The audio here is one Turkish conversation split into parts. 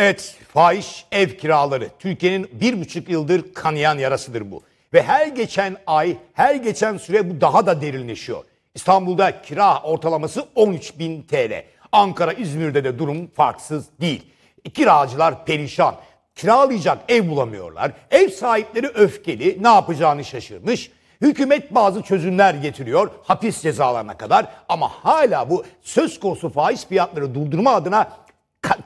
Evet, fahiş ev kiraları. Türkiye'nin bir buçuk yıldır kanayan yarasıdır bu. Ve her geçen ay, her geçen süre bu daha da derinleşiyor. İstanbul'da kira ortalaması 13 bin TL. Ankara, İzmir'de de durum farksız değil. Kiracılar perişan. Kiralayacak ev bulamıyorlar. Ev sahipleri öfkeli, ne yapacağını şaşırmış. Hükümet bazı çözümler getiriyor hapis cezalarına kadar ama hala bu söz konusu faiz fiyatları durdurma adına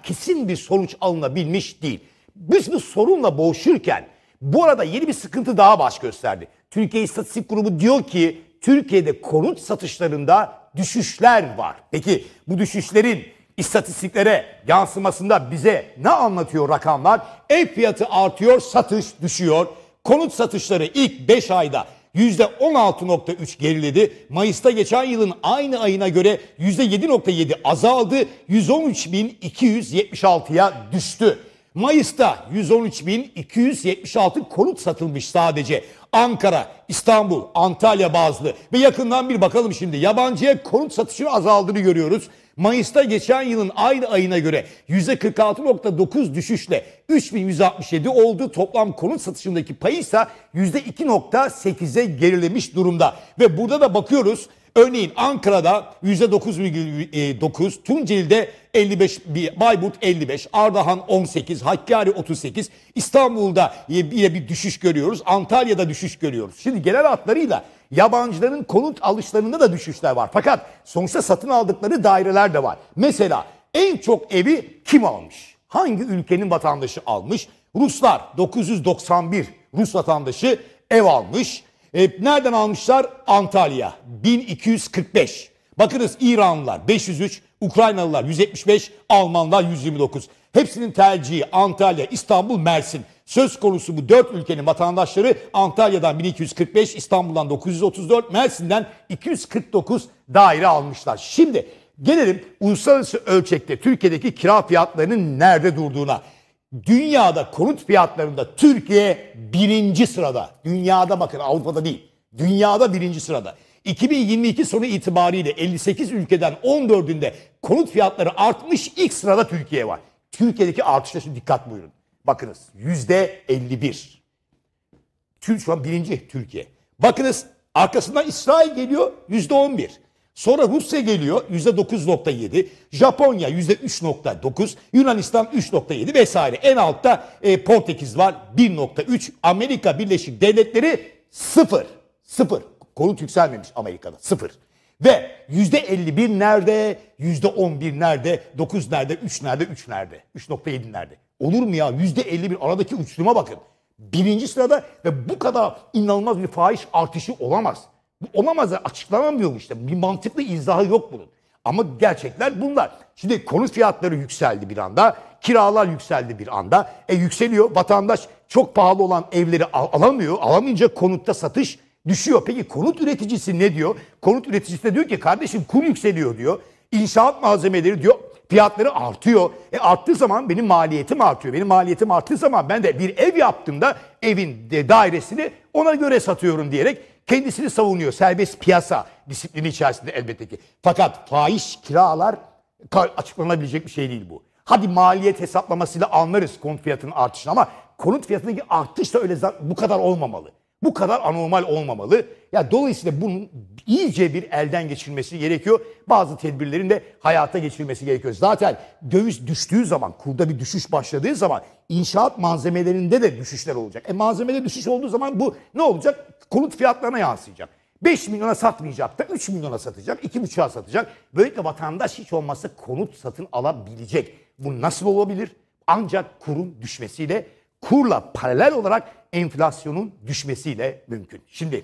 kesin bir sonuç alınabilmiş değil. Biz bu sorunla boğuşurken bu arada yeni bir sıkıntı daha baş gösterdi. Türkiye İstatistik Kurumu diyor ki Türkiye'de konut satışlarında düşüşler var. Peki bu düşüşlerin istatistiklere yansımasında bize ne anlatıyor rakamlar? Ev fiyatı artıyor, satış düşüyor. Konut satışları ilk 5 ayda %16.3 geriledi. Mayıs'ta geçen yılın aynı ayına göre %7.7 azaldı. 113.276'ya düştü. Mayıs'ta 113.276 konut satılmış sadece. Ankara, İstanbul, Antalya bazlı ve yakından bir bakalım şimdi. Yabancıya konut satışı azaldığını görüyoruz. Mayıs'ta geçen yılın aynı ayına göre %46.9 düşüşle 3167 oldu. Toplam konut satışındaki payı ise %2.8'e gerilemiş durumda. Ve burada da bakıyoruz Örneğin Ankara'da %9,9, Tunceli'de 55, Bayburt 55, Ardahan 18, Hakkari 38, İstanbul'da yine bir düşüş görüyoruz, Antalya'da düşüş görüyoruz. Şimdi genel hatlarıyla Yabancıların konut alışlarında da düşüşler var. Fakat sonuçta satın aldıkları daireler de var. Mesela en çok evi kim almış? Hangi ülkenin vatandaşı almış? Ruslar 991 Rus vatandaşı ev almış. E, nereden almışlar? Antalya 1245. Bakınız İranlılar 503, Ukraynalılar 175, Almanlar 129. Hepsinin tercihi Antalya, İstanbul, Mersin. Söz konusu bu dört ülkenin vatandaşları Antalya'dan 1245, İstanbul'dan 934, Mersin'den 249 daire almışlar. Şimdi gelelim uluslararası ölçekte Türkiye'deki kira fiyatlarının nerede durduğuna. Dünyada konut fiyatlarında Türkiye birinci sırada. Dünyada bakın Avrupa'da değil. Dünyada birinci sırada. 2022 sonu itibariyle 58 ülkeden 14'ünde konut fiyatları artmış ilk sırada Türkiye var. Türkiye'deki artışa dikkat buyurun. Bakınız yüzde 51. Tüm şu an birinci Türkiye. Bakınız arkasından İsrail geliyor yüzde 11. Sonra Rusya geliyor yüzde 9.7. Japonya yüzde 3.9. Yunanistan 3.7 vesaire. En altta e, Portekiz var 1.3. Amerika Birleşik Devletleri sıfır, sıfır. Konut yükselmemiş Amerika'da sıfır. Ve yüzde 51 nerede? Yüzde 11 nerede? 9 nerede? 3 nerede? 3 nerede? 3.7 nerede? Olur mu ya? Yüzde 51 aradaki uçuruma bakın. Birinci sırada ve bu kadar inanılmaz bir faiz artışı olamaz. Bu olamaz açıklanamıyor işte. Bir mantıklı izahı yok bunun. Ama gerçekler bunlar. Şimdi konut fiyatları yükseldi bir anda. Kiralar yükseldi bir anda. E yükseliyor. Vatandaş çok pahalı olan evleri al alamıyor. Alamayınca konutta satış Düşüyor. Peki konut üreticisi ne diyor? Konut üreticisi de diyor ki kardeşim kur yükseliyor diyor. İnşaat malzemeleri diyor fiyatları artıyor. E arttığı zaman benim maliyetim artıyor. Benim maliyetim arttığı zaman ben de bir ev yaptığımda evin de dairesini ona göre satıyorum diyerek kendisini savunuyor. Serbest piyasa disiplini içerisinde elbette ki. Fakat faiz kiralar açıklanabilecek bir şey değil bu. Hadi maliyet hesaplamasıyla anlarız konut fiyatının artışını ama konut fiyatındaki artış da öyle bu kadar olmamalı. Bu kadar anormal olmamalı. Ya dolayısıyla bunun iyice bir elden geçirilmesi gerekiyor. Bazı tedbirlerin de hayata geçirilmesi gerekiyor. Zaten döviz düştüğü zaman, kurda bir düşüş başladığı zaman inşaat malzemelerinde de düşüşler olacak. E malzemede düşüş olduğu zaman bu ne olacak? Konut fiyatlarına yansıyacak. 5 milyona satmayacak da 3 milyona satacak, 2,5'a satacak. Böylelikle vatandaş hiç olmazsa konut satın alabilecek. Bu nasıl olabilir? Ancak kurun düşmesiyle kurla paralel olarak enflasyonun düşmesiyle mümkün. Şimdi